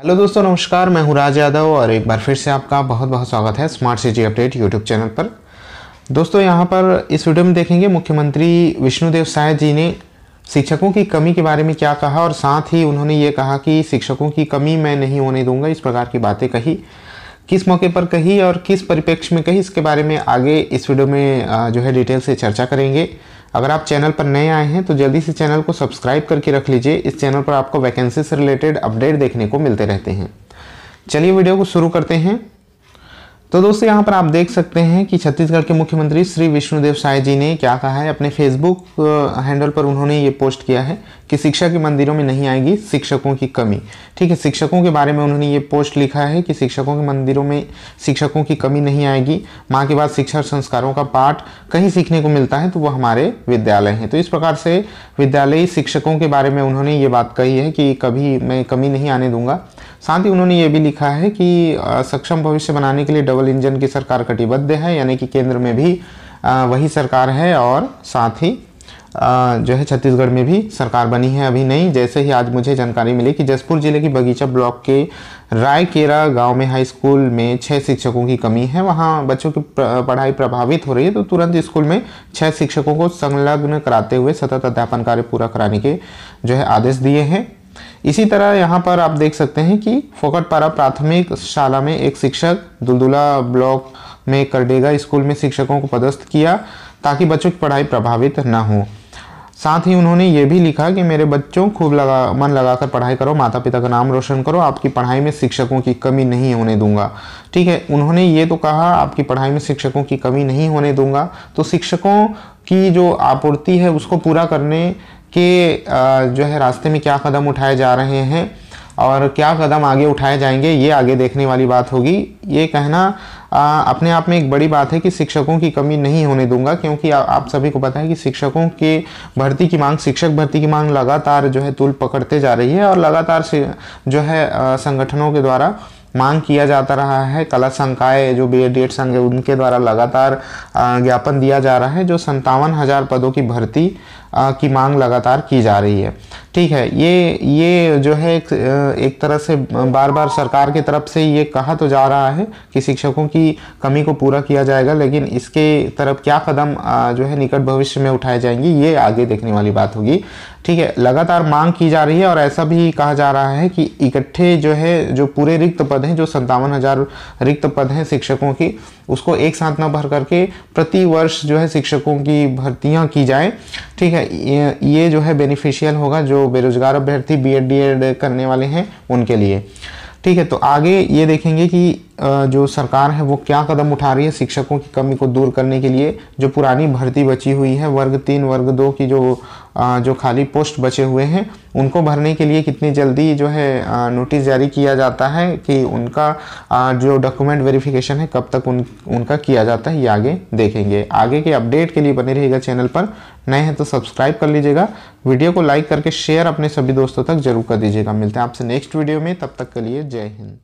hello दोस्तों नमस्कार मैं हूं राज यादव और एक बार फिर से आपका बहुत बहुत स्वागत है smart city update YouTube channel पर दोस्तों यहां पर इस वीडियो में देखेंगे मुख्यमंत्री विष्णुदेव साय जी ने शिक्षकों की कमी के बारे में क्या कहा और साथ ही उन्होंने ये कहा कि शिक्षकों की कमी मैं नहीं होने दूंगा इस प्रकार की बातें कही किस मौके पर कही और किस परिप्रेक्ष्य में कही इसके बारे में आगे इस वीडियो में जो है डिटेल से चर्चा करेंगे अगर आप चैनल पर नए आए हैं तो जल्दी से चैनल को सब्सक्राइब करके रख लीजिए इस चैनल पर आपको वैकेंसी से रिलेटेड अपडेट देखने को मिलते रहते हैं चलिए वीडियो को शुरू करते हैं तो दोस्तों यहाँ पर आप देख सकते हैं कि छत्तीसगढ़ के मुख्यमंत्री श्री विष्णुदेव साय जी ने क्या कहा है अपने फेसबुक हैंडल पर उन्होंने ये पोस्ट किया है कि शिक्षा के मंदिरों में नहीं आएगी शिक्षकों की कमी ठीक है शिक्षकों के बारे में उन्होंने ये पोस्ट लिखा है कि शिक्षकों के मंदिरों में शिक्षकों की कमी नहीं आएगी माँ के बाद शिक्षा और संस्कारों का पाठ कहीं सीखने को मिलता है तो वो हमारे विद्यालय हैं तो इस प्रकार से विद्यालयी शिक्षकों के बारे में उन्होंने ये बात कही है कि कभी मैं कमी नहीं आने दूंगा साथ ही उन्होंने ये भी लिखा है कि सक्षम भविष्य बनाने के लिए डबल इंजन की सरकार कटिबद्ध है यानी कि केंद्र में भी वही सरकार है और साथ ही जो है छत्तीसगढ़ में भी सरकार बनी है अभी नहीं जैसे ही आज मुझे जानकारी मिली कि जसपुर जिले की बगीचा ब्लॉक के रायकेरा गांव में हाई स्कूल में छः शिक्षकों की कमी है वहां बच्चों की पढ़ाई प्रभावित हो रही है तो तुरंत स्कूल में छः शिक्षकों को संलग्न कराते हुए सतत अध्यापन कार्य पूरा कराने के जो है आदेश दिए हैं इसी तरह यहाँ पर आप देख सकते हैं कि फोकटपारा प्राथमिक शाला में एक शिक्षक दुलदुला ब्लॉक में करडेगा स्कूल में शिक्षकों को पदस्थ किया ताकि बच्चों की पढ़ाई प्रभावित ना हो साथ ही उन्होंने ये भी लिखा कि मेरे बच्चों खूब लगा मन लगाकर पढ़ाई करो माता पिता का नाम रोशन करो आपकी पढ़ाई में शिक्षकों की कमी नहीं होने दूंगा ठीक है उन्होंने ये तो कहा आपकी पढ़ाई में शिक्षकों की कमी नहीं होने दूंगा तो शिक्षकों की जो आपूर्ति है उसको पूरा करने कि जो है रास्ते में क्या कदम उठाए जा रहे हैं और क्या कदम आगे उठाए जाएंगे ये आगे देखने वाली बात होगी ये कहना अपने आप में एक बड़ी बात है कि शिक्षकों की कमी नहीं होने दूंगा क्योंकि आ, आप सभी को पता है कि शिक्षकों के भर्ती की मांग शिक्षक भर्ती की मांग लगातार जो है तुल पकड़ते जा रही है और लगातार जो है संगठनों के द्वारा मांग किया जाता रहा है कला संकाय जो बी एड संघ है उनके द्वारा लगातार ज्ञापन दिया जा रहा है जो संतावन हज़ार पदों की भर्ती की मांग लगातार की जा रही है ठीक है ये ये जो है एक, एक तरह से बार बार सरकार की तरफ से ये कहा तो जा रहा है कि शिक्षकों की कमी को पूरा किया जाएगा लेकिन इसके तरफ क्या कदम जो है निकट भविष्य में उठाए जाएंगे ये आगे देखने वाली बात होगी ठीक है लगातार मांग की जा रही है और ऐसा भी कहा जा रहा है कि इकट्ठे जो है जो पूरे रिक्त पद हैं जो संतावन हज़ार रिक्त पद हैं शिक्षकों की उसको एक साथ न भर करके प्रति वर्ष जो है शिक्षकों की भर्तियां की जाएं ठीक है ये जो है बेनिफिशियल होगा जो बेरोजगार अभ्यर्थी बी एड करने वाले हैं उनके लिए ठीक है तो आगे ये देखेंगे कि जो सरकार है वो क्या कदम उठा रही है शिक्षकों की कमी को दूर करने के लिए जो पुरानी भर्ती बची हुई है वर्ग तीन वर्ग दो की जो जो खाली पोस्ट बचे हुए हैं उनको भरने के लिए कितनी जल्दी जो है नोटिस जारी किया जाता है कि उनका जो डॉक्यूमेंट वेरिफिकेशन है कब तक उन उनका किया जाता है ये आगे देखेंगे आगे के अपडेट के लिए बने रहेगा चैनल पर नए हैं तो सब्सक्राइब कर लीजिएगा वीडियो को लाइक करके शेयर अपने सभी दोस्तों तक जरूर कर दीजिएगा मिलते हैं आपसे नेक्स्ट वीडियो में तब तक के लिए जय हिंद